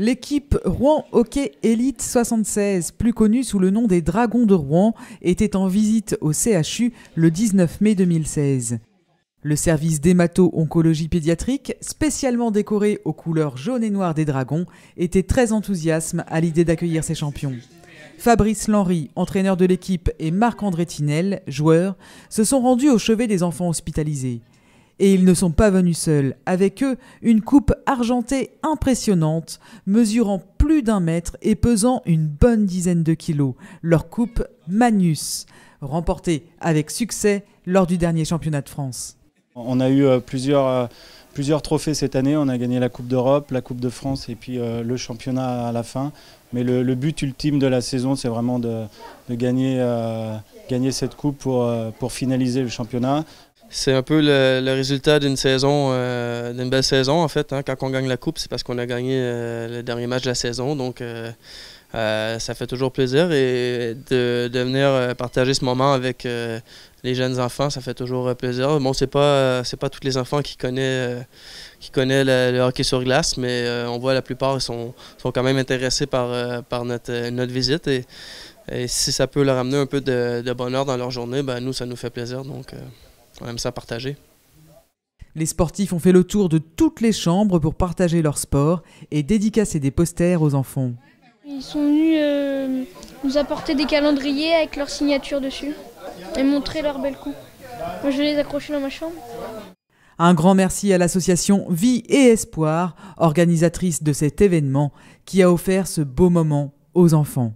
L'équipe Rouen Hockey Elite 76, plus connue sous le nom des Dragons de Rouen, était en visite au CHU le 19 mai 2016. Le service d'hémato-oncologie pédiatrique, spécialement décoré aux couleurs jaune et noire des dragons, était très enthousiaste à l'idée d'accueillir ces champions. Fabrice Lenry, entraîneur de l'équipe, et Marc-André Tinel, joueur, se sont rendus au chevet des enfants hospitalisés. Et ils ne sont pas venus seuls, avec eux une coupe argentée impressionnante, mesurant plus d'un mètre et pesant une bonne dizaine de kilos, leur coupe Magnus, remportée avec succès lors du dernier championnat de France. On a eu euh, plusieurs, euh, plusieurs trophées cette année, on a gagné la Coupe d'Europe, la Coupe de France et puis euh, le championnat à la fin. Mais le, but ultime de la saison, c'est vraiment de, gagner, gagner cette coupe pour, pour finaliser le championnat. C'est un peu le, résultat d'une saison, euh, d'une belle saison en fait. Hein. Quand on gagne la coupe, c'est parce qu'on a gagné euh, le dernier match de la saison, donc euh, ça fait toujours plaisir et de, venir partager ce moment avec les jeunes enfants, ça fait toujours plaisir. Bon, c'est pas pas tous les enfants qui connaissent qui connaissent le, hockey sur glace, mais on voit la plupart sont, quand même intéressés par, notre, visite et, si ça peut leur amener un peu de, bonheur dans leur journée, ben nous ça nous fait plaisir donc on ça partager. Les sportifs ont fait le tour de toutes les chambres pour partager leur sport et dédicacer des posters aux enfants. Ils sont venus euh, nous apporter des calendriers avec leur signature dessus et montrer leurs belles coups. Moi, je les les accrochés dans ma chambre. Un grand merci à l'association Vie et Espoir, organisatrice de cet événement, qui a offert ce beau moment aux enfants.